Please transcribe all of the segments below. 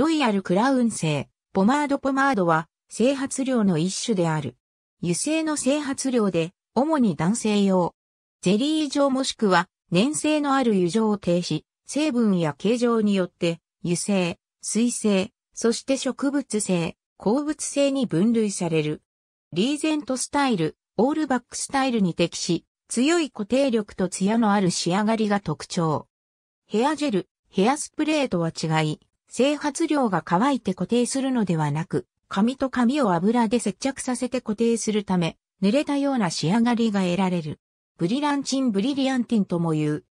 ロイヤルクラウン製、ポマードポマードは、整髪料の一種である。油性の整髪料で、主に男性用。ゼリー状もしくは、粘性のある油状を停止、成分や形状によって、油性、水性、そして植物性、鉱物性に分類される。リーゼントスタイル、オールバックスタイルに適し、強い固定力とツヤのある仕上がりが特徴。ヘアジェル、ヘアスプレーとは違い、整髪料が乾いて固定するのではなく、紙と紙を油で接着させて固定するため、濡れたような仕上がりが得られる。ブリランチンブリリアンティンとも言う。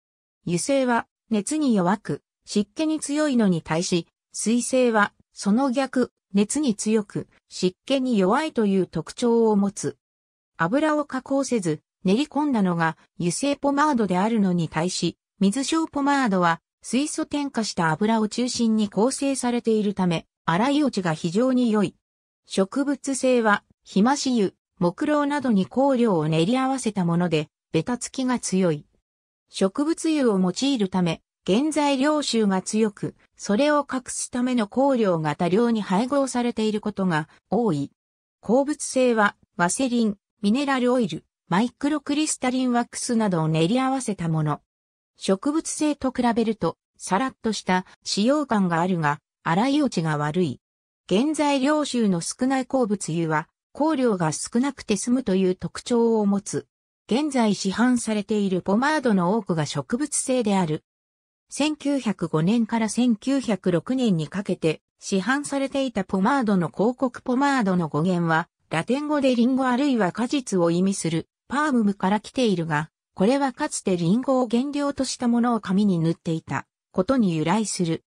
油性は熱に弱く、湿気に強いのに対し、水性はその逆、熱に強く、湿気に弱いという特徴を持つ。油を加工せず、練り込んだのが油性ポマードであるのに対し、水性ポマードは水素添加した油を中心に構成されているため、洗い落ちが非常に良い。植物性は、ひまし油、木蝋などに香料を練り合わせたもので、ベタつきが強い。植物油を用いるため、原材料臭が強く、それを隠すための香料が多量に配合されていることが多い。鉱物性は、ワセリン、ミネラルオイル、マイクロクリスタリンワックスなどを練り合わせたもの。植物性と比べると、さらっとした使用感があるが、洗い落ちが悪い。原材料臭の少ない鉱物油は、香料が少なくて済むという特徴を持つ。現在市販されているポマードの多くが植物性である。1905年から1906年にかけて市販されていたポマードの広告ポマードの語源はラテン語でリンゴあるいは果実を意味するパームムから来ているが、これはかつてリンゴを原料としたものを紙に塗っていたことに由来する。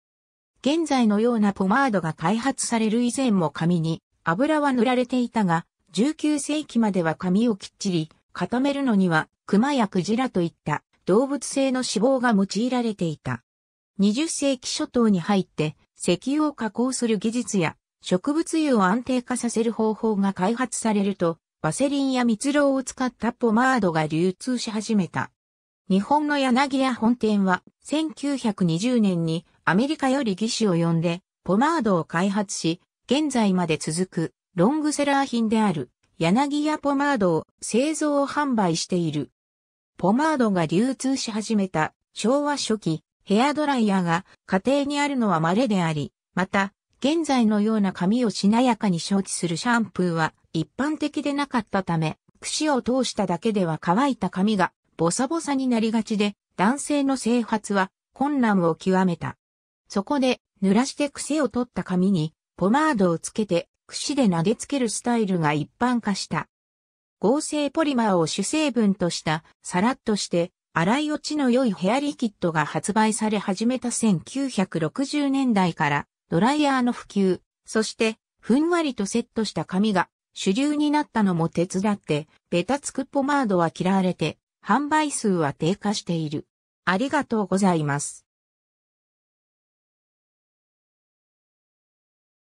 現在のようなポマードが開発される以前も紙に油は塗られていたが、19世紀までは紙をきっちり固めるのには熊やクジラといった動物性の脂肪が用いられていた。20世紀初頭に入って石油を加工する技術や植物油を安定化させる方法が開発されるとワセリンや蜜蝋を使ったポマードが流通し始めた。日本の柳屋本店は1920年にアメリカより技師を呼んでポマードを開発し、現在まで続くロングセラー品である柳屋ポマードを製造販売している。ポマードが流通し始めた昭和初期、ヘアドライヤーが家庭にあるのは稀であり、また現在のような髪をしなやかに承知するシャンプーは一般的でなかったため、櫛を通しただけでは乾いた髪がボサボサになりがちで、男性の生髪は困難を極めた。そこで、濡らして癖を取った髪に、ポマードをつけて、櫛で投げつけるスタイルが一般化した。合成ポリマーを主成分とした、さらっとして、洗い落ちの良いヘアリキッドが発売され始めた1960年代から、ドライヤーの普及、そして、ふんわりとセットした髪が主流になったのも手伝って、ベタつくポマードは嫌われて、販売数は低下している。ありがとうございます。